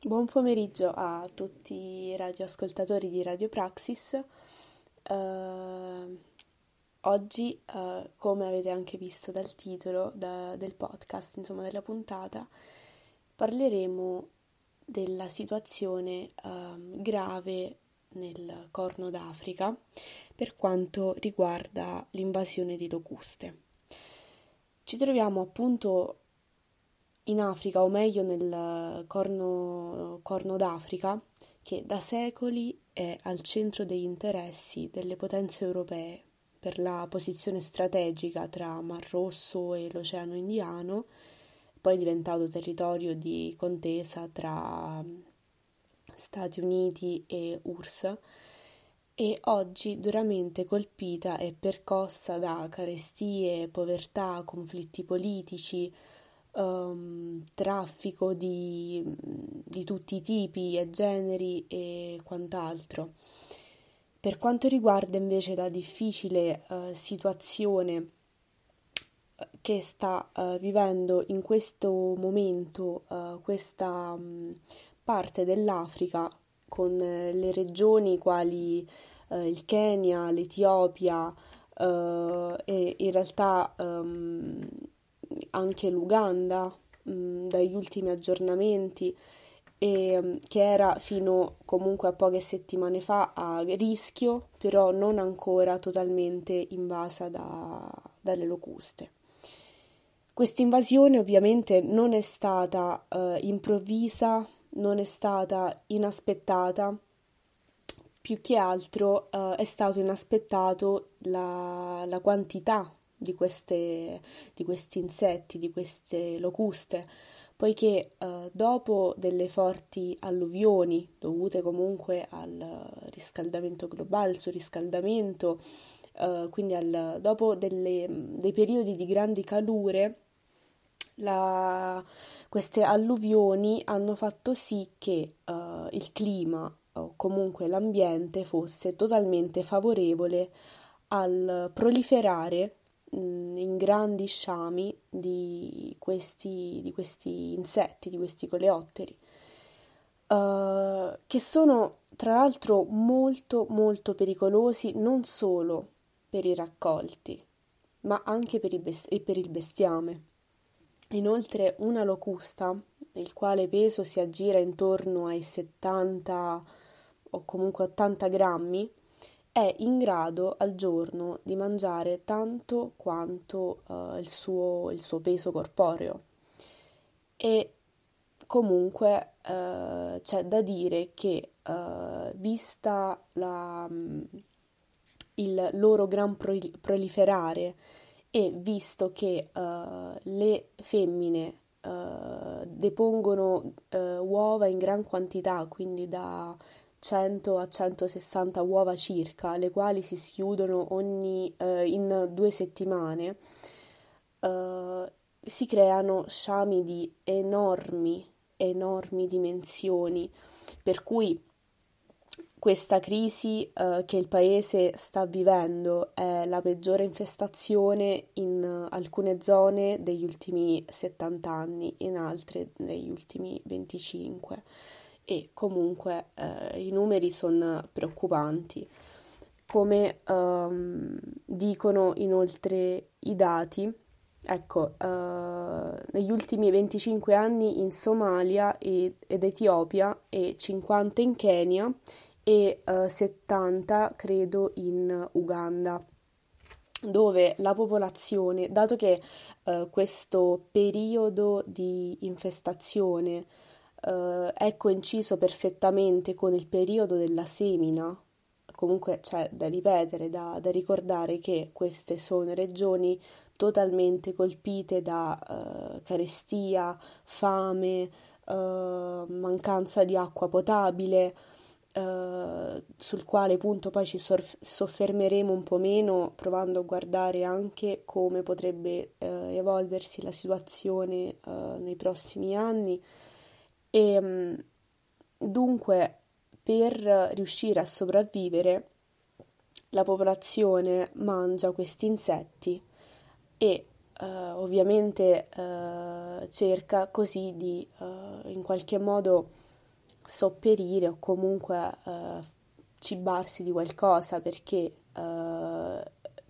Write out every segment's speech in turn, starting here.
Buon pomeriggio a tutti i radioascoltatori di Radio Praxis. Uh, oggi, uh, come avete anche visto dal titolo da, del podcast, insomma della puntata, parleremo della situazione uh, grave nel Corno d'Africa per quanto riguarda l'invasione di locuste. Ci troviamo appunto in Africa, o meglio nel corno, corno d'Africa, che da secoli è al centro degli interessi delle potenze europee per la posizione strategica tra Mar Rosso e l'Oceano Indiano, poi diventato territorio di contesa tra Stati Uniti e URSS, e oggi duramente colpita e percossa da carestie, povertà, conflitti politici, um, traffico di, di tutti i tipi e generi e quant'altro. Per quanto riguarda invece la difficile uh, situazione eh, che sta uh, vivendo in questo momento uh, questa um, parte dell'Africa con le regioni quali il Kenya, l'Etiopia e in realtà um, anche l'Uganda mh, mm, dagli ultimi aggiornamenti, e, mm, che era fino comunque a poche settimane fa a rischio, però non ancora totalmente invasa da, dalle locuste. Questa invasione ovviamente non è stata eh, improvvisa, non è stata inaspettata, più che altro eh, è stato inaspettato la, la quantità di, queste, di questi insetti, di queste locuste, poiché eh, dopo delle forti alluvioni dovute comunque al riscaldamento globale, al surriscaldamento, eh, quindi al, dopo delle, dei periodi di grandi calure, la, queste alluvioni hanno fatto sì che uh, il clima o comunque l'ambiente fosse totalmente favorevole al proliferare in grandi sciami di questi, di questi insetti, di questi coleotteri, uh, che sono tra l'altro molto molto pericolosi non solo per i raccolti, ma anche per il, best- per il bestiame. Inoltre una locusta, il quale peso si aggira intorno ai 70 o comunque 80 grammi, è in grado al giorno di mangiare tanto quanto eh, il, suo, il, suo, peso corporeo. E comunque eh, c'è da dire che eh, vista la, mm, il loro gran proliferare e visto che eh, le femmine eh, depongono eh, uova in gran quantità, quindi da 100 a 160 uova circa, le quali si schiudono ogni, eh, in due settimane, eh, si creano sciami di enormi, enormi dimensioni, per cui questa crisi eh, che il paese sta vivendo è la peggiore infestazione in alcune zone degli ultimi 70 anni, in altre degli ultimi 25 e comunque eh, i numeri sono preoccupanti. Come ehm, dicono inoltre i dati, ecco, eh, negli ultimi 25 anni in Somalia ed, Etiopia e 50 in Kenya e eh, 70 credo in Uganda dove la popolazione, dato che eh, questo periodo di infestazione eh, è coinciso perfettamente con il periodo della semina, comunque c'è da ripetere, da, da ricordare che queste sono regioni totalmente colpite da eh, carestia, fame, eh, mancanza di acqua potabile, eh, sul quale punto poi ci soff- soffermeremo un po' meno provando a guardare anche come potrebbe eh, evolversi la situazione eh, nei prossimi anni e ehm, dunque per riuscire a sopravvivere la popolazione mangia questi insetti e uh, ovviamente uh, cerca così di uh, in qualche modo sopperire o comunque cibarsi di qualcosa perché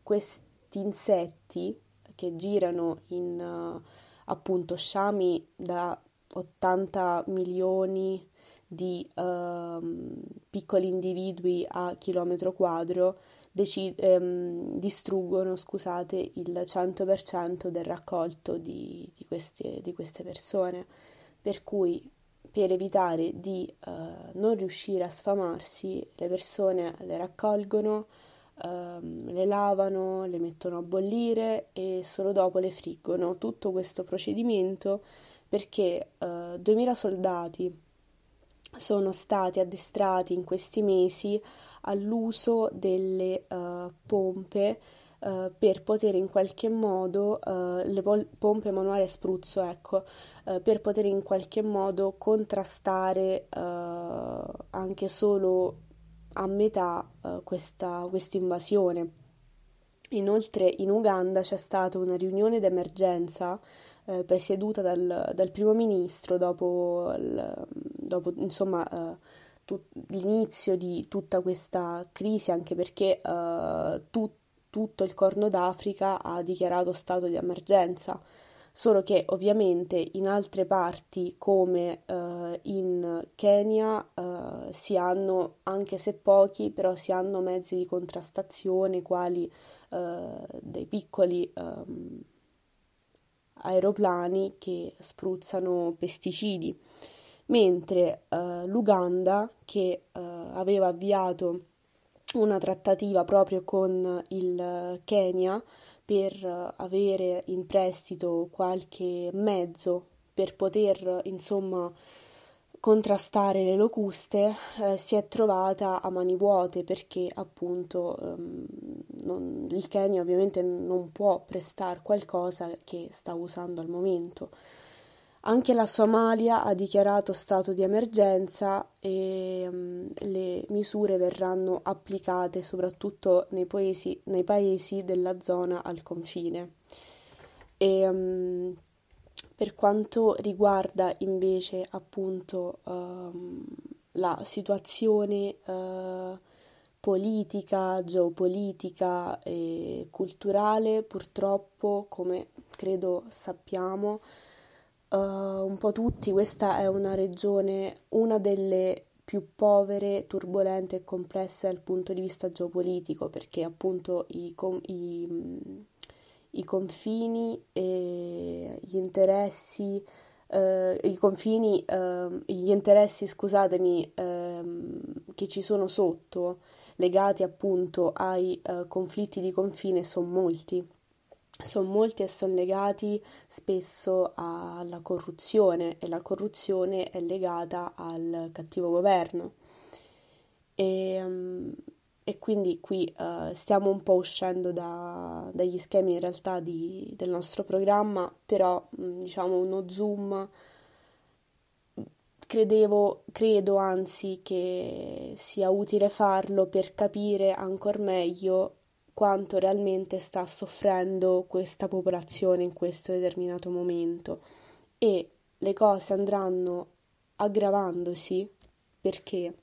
questi insetti che girano in appunto sciami da 80 milioni di ehm, piccoli individui a chilometro quadro deci- ehm, distruggono scusate, il 100% del raccolto di, di, queste, di, queste, persone. Per cui per evitare di eh, non riuscire a sfamarsi, le persone le raccolgono, ehm, le lavano, le mettono a bollire e solo dopo le friggono. Tutto questo procedimento perché eh, 2.000 soldati sono stati addestrati in questi mesi all'uso delle eh, pompe Uh, per poter in qualche modo, uh, le pol- pompe manuali a spruzzo, ecco, uh, per poter in qualche modo contrastare anche solo a metà questa invasione. Inoltre in Uganda c'è stata una riunione d'emergenza eh, presieduta dal, dal, primo ministro dopo, il, dopo insomma, eh, tu, l'inizio di tutta questa crisi, anche perché eh, tu, tutto il Corno d'Africa ha dichiarato stato di emergenza. Solo che ovviamente in altre parti come eh, in Kenya eh, si hanno, anche se pochi, però si hanno mezzi di contrastazione quali eh, dei piccoli... Um, aeroplani che spruzzano pesticidi, mentre eh, l'Uganda, che eh, aveva avviato una trattativa proprio con il Kenya per eh, avere in prestito qualche mezzo per poter insomma contrastare le locuste eh, si è trovata a mani vuote perché appunto ehm, non, il Kenya ovviamente non può prestare qualcosa che sta usando al momento. Anche la Somalia ha dichiarato stato di emergenza e mh, mm, le misure verranno applicate soprattutto nei paesi, nei paesi della zona al confine. E, mh, mm, per quanto riguarda invece appunto um, la situazione uh, politica, geopolitica e culturale, purtroppo, come credo sappiamo, uh, un po' tutti, questa è una regione, una delle più povere, turbolente e complesse dal punto di vista geopolitico, perché appunto i, com- i, i confini e gli interessi, eh, i confini, eh, gli interessi, scusatemi, eh, che ci sono sotto legati appunto ai eh, conflitti di confine sono molti. Sono molti e sono legati spesso alla corruzione e la corruzione è legata al cattivo governo. E, ehm, e quindi qui eh, stiamo un po' uscendo da, dagli schemi in realtà di, del nostro programma, però mm, diciamo uno zoom credevo, credo anzi che sia utile farlo per capire ancora meglio quanto realmente sta soffrendo questa popolazione in questo determinato momento e le cose andranno aggravandosi perché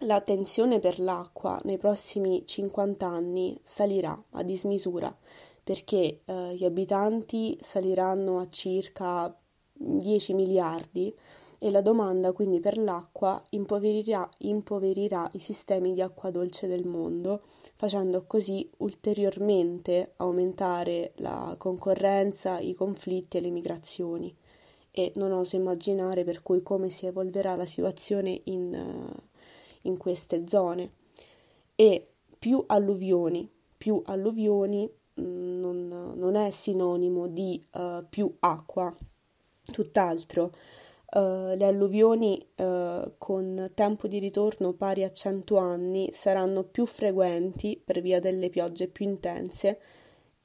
la tensione per l'acqua nei prossimi 50 anni salirà a dismisura perché eh, gli abitanti saliranno a circa 10 miliardi e la domanda quindi per l'acqua impoverirà, impoverirà, i sistemi di acqua dolce del mondo, facendo così ulteriormente aumentare la concorrenza, i conflitti e le migrazioni. E non oso immaginare per cui come si evolverà la situazione in, eh, in queste zone. E più alluvioni, più alluvioni mm, non, non, è sinonimo di uh, più acqua, tutt'altro eh, le alluvioni uh, con tempo di ritorno pari a 100 anni saranno più frequenti per via delle piogge più intense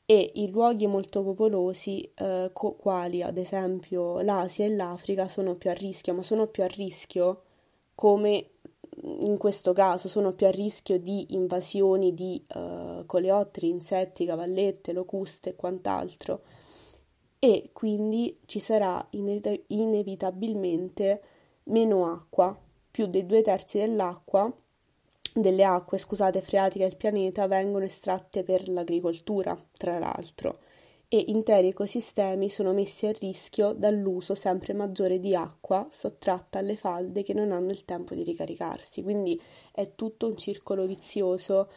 e i luoghi molto popolosi, uh, co- quali ad esempio l'Asia e l'Africa, sono più a rischio, ma sono più a rischio come in questo caso sono più a rischio di invasioni di coleotteri, insetti, cavallette, locuste e quant'altro e quindi ci sarà inevita- inevitabilmente meno acqua, più dei due terzi dell'acqua, delle acque scusate, freatiche del pianeta vengono estratte per l'agricoltura, tra l'altro, e interi ecosistemi sono messi a rischio dall'uso sempre maggiore di acqua sottratta alle falde che non hanno il tempo di ricaricarsi. Quindi è tutto un circolo vizioso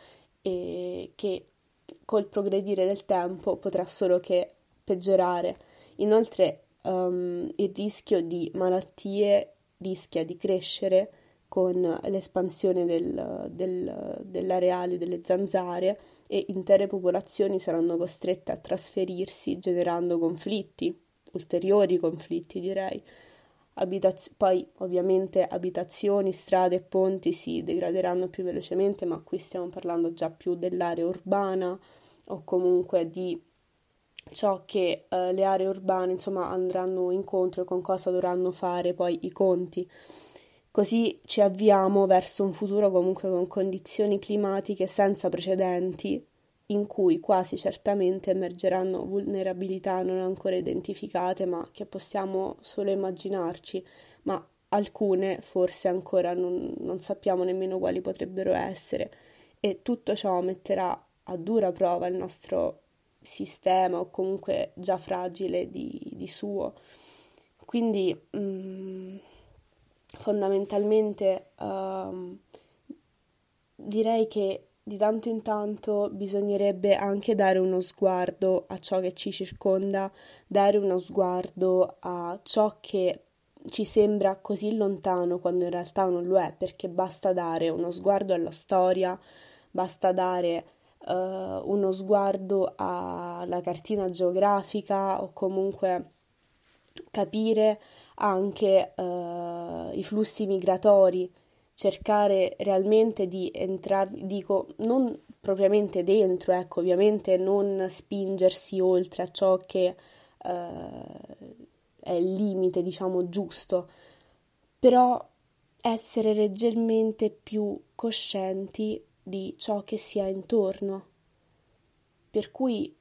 eh, che col progredire del tempo potrà solo che peggiorare. Inoltre um, il rischio di malattie rischia di crescere con l'espansione del, del, dell'areale delle zanzare e intere popolazioni saranno costrette a trasferirsi generando conflitti, ulteriori conflitti direi. Abitaz- poi ovviamente abitazioni, strade e ponti si degraderanno più velocemente, ma qui stiamo parlando già più dell'area urbana o comunque di ciò che eh, le aree urbane insomma, andranno incontro e con cosa dovranno fare poi i conti. Così ci avviamo verso un futuro comunque con condizioni climatiche senza precedenti, in cui quasi certamente emergeranno vulnerabilità non ancora identificate, ma che possiamo solo immaginarci, ma alcune forse ancora non, non sappiamo nemmeno quali potrebbero essere. E tutto ciò metterà a dura prova il nostro sistema o comunque già fragile di, di suo. Quindi mh, mm, fondamentalmente uh, direi che di tanto in tanto bisognerebbe anche dare uno sguardo a ciò che ci circonda, dare uno sguardo a ciò che ci sembra così lontano quando in realtà non lo è, perché basta dare uno sguardo alla storia, basta dare eh, uno sguardo alla cartina geografica o comunque capire anche eh, i flussi migratori, cercare realmente di entrare, dico, non propriamente dentro, ecco, ovviamente non spingersi oltre a ciò che eh, è il limite, diciamo, giusto, però essere leggermente più coscienti di ciò che si ha intorno. Per cui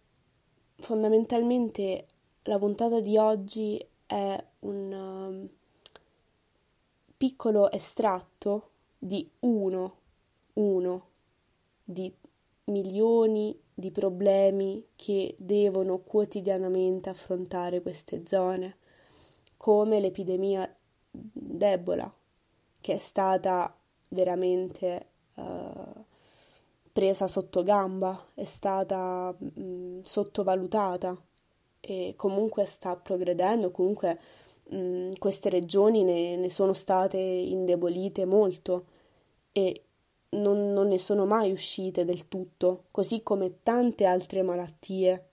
fondamentalmente la puntata di oggi è un um, piccolo estratto di uno, uno di milioni di problemi che devono quotidianamente affrontare queste zone, come l'epidemia d'Ebola, che è stata veramente uh, presa sotto gamba, è stata mh, sottovalutata e comunque sta progredendo, comunque mh, queste regioni ne, ne, sono state indebolite molto e non, non ne sono mai uscite del tutto, così come tante altre malattie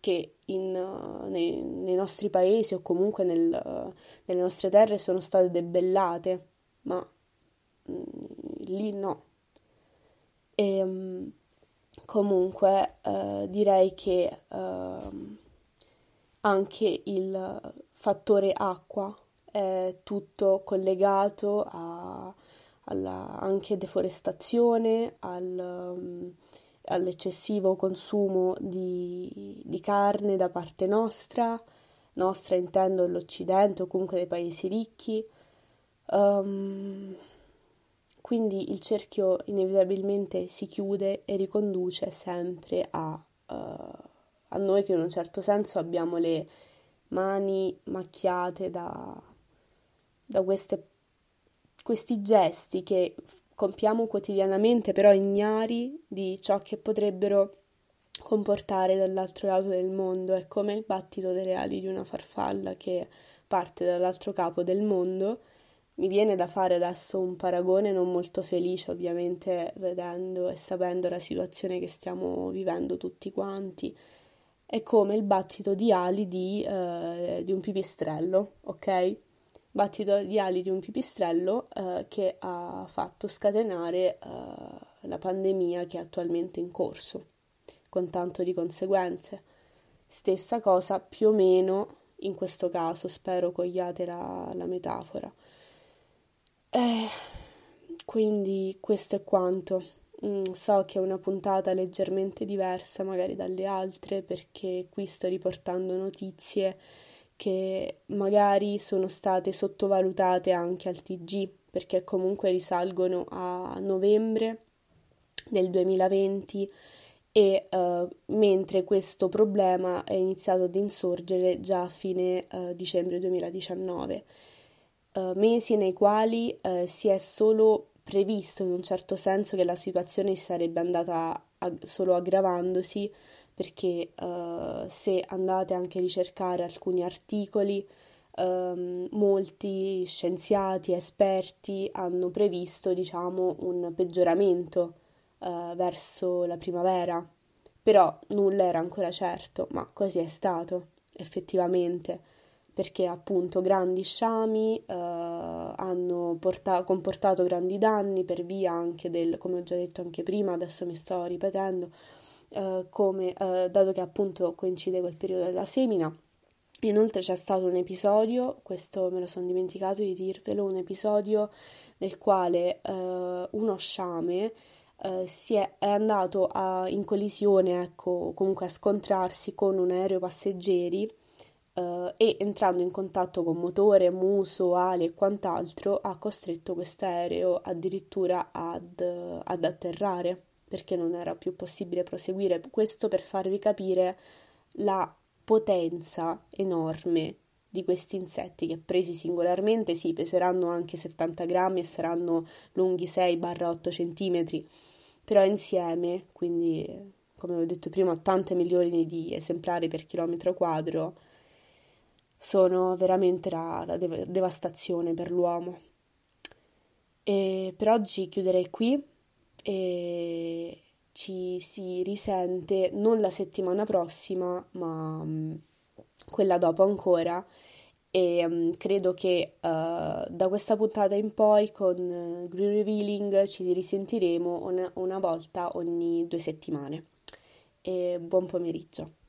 che in, uh, nei, nei, nostri paesi o comunque nel, uh, nelle nostre terre sono state debellate, ma mh, lì no. E, ehm, comunque eh, direi che eh, anche il fattore acqua è tutto collegato a, alla anche deforestazione, al, um, all'eccessivo consumo di, di, carne da parte nostra, nostra intendo l'Occidente o comunque dei paesi ricchi. Um, quindi il cerchio inevitabilmente si chiude e riconduce sempre a, uh, a noi che in un certo senso abbiamo le mani macchiate da, da queste, questi gesti che compiamo quotidianamente, però ignari di ciò che potrebbero comportare dall'altro lato del mondo. È come il battito delle ali di una farfalla che parte dall'altro capo del mondo mi viene da fare adesso un paragone non molto felice, ovviamente, vedendo e sapendo la situazione che stiamo vivendo tutti quanti. È come il battito di ali di, eh, di un pipistrello, ok? Battito di ali di un pipistrello eh, che ha fatto scatenare eh, la pandemia che è attualmente in corso, con tanto di conseguenze. Stessa cosa più o meno in questo caso, spero cogliate la, la metafora. Eh, quindi questo è quanto. Mm, so che è una puntata leggermente diversa magari dalle altre perché qui sto riportando notizie che magari sono state sottovalutate anche al TG perché comunque risalgono a novembre del 2020 e uh, mentre questo problema è iniziato ad insorgere già a fine uh, dicembre 2019 eh, mesi nei quali eh, si è solo previsto in un certo senso che la situazione sarebbe andata ag- solo aggravandosi perché eh, se andate anche a ricercare alcuni articoli Um, molti scienziati, esperti hanno previsto, diciamo, un peggioramento uh, verso la primavera. Però nulla era ancora certo, ma così è stato effettivamente perché appunto grandi sciami eh, hanno portato, comportato grandi danni per via anche del, come ho già detto anche prima, adesso mi sto ripetendo, eh, come, eh, dato che appunto coincide col periodo della semina. Inoltre c'è stato un episodio, questo me lo sono dimenticato di dirvelo, un episodio nel quale eh, uno sciame Uh, si è, è andato a, in collisione, ecco, comunque a scontrarsi con un aereo passeggeri eh, e entrando in contatto con motore, muso, ali e quant'altro ha costretto questo aereo addirittura ad, eh, ad atterrare perché non era più possibile proseguire. Questo per farvi capire la potenza enorme di questi insetti che presi singolarmente sì, peseranno anche 70 grammi e saranno lunghi 6-8 cm, però insieme, quindi come ho detto prima, tante milioni di esemplari per chilometro quadro, sono veramente la, la dev- devastazione per l'uomo. E per oggi chiuderei qui e ci si risente non la settimana prossima, ma mm, quella dopo ancora e mm, credo che uh, da questa puntata in poi con eh, Green Revealing ci risentiremo una, una volta ogni due settimane. E buon pomeriggio.